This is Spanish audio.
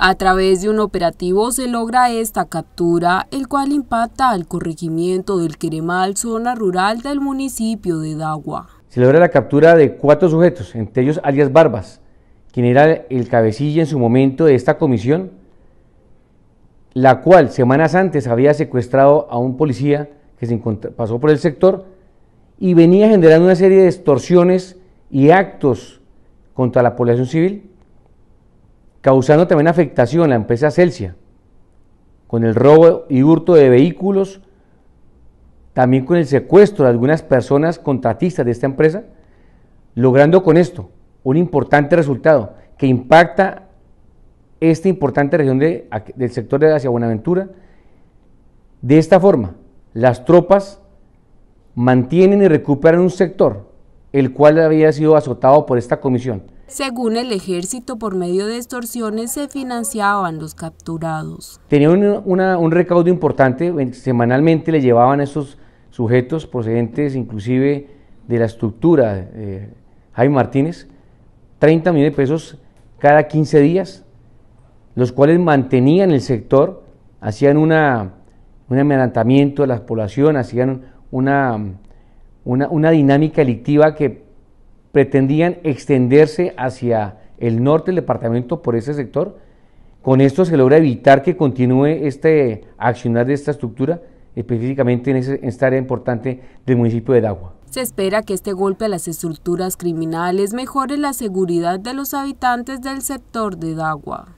A través de un operativo se logra esta captura, el cual impacta al corregimiento del Queremal, zona rural del municipio de Dagua. Se logra la captura de cuatro sujetos, entre ellos alias Barbas, quien era el cabecilla en su momento de esta comisión, la cual semanas antes había secuestrado a un policía que se pasó por el sector y venía generando una serie de extorsiones y actos contra la población civil causando también afectación a la empresa Celsia, con el robo y hurto de vehículos, también con el secuestro de algunas personas contratistas de esta empresa, logrando con esto un importante resultado que impacta esta importante región del sector de hacia Buenaventura. De esta forma, las tropas mantienen y recuperan un sector el cual había sido azotado por esta comisión. Según el ejército, por medio de extorsiones se financiaban los capturados. Tenían un, recaudo importante, semanalmente le llevaban a esos sujetos procedentes inclusive de la estructura eh, Jaime Martínez, 30 millones de pesos cada 15 días, los cuales mantenían el sector, hacían un amedrentamiento de la población, hacían una, dinámica delictiva que pretendían extenderse hacia el norte del departamento por ese sector. Con esto se logra evitar que continúe este accionar de esta estructura, específicamente en, en esta área importante del municipio de Dagua. Se espera que este golpe a las estructuras criminales mejore la seguridad de los habitantes del sector de Dagua.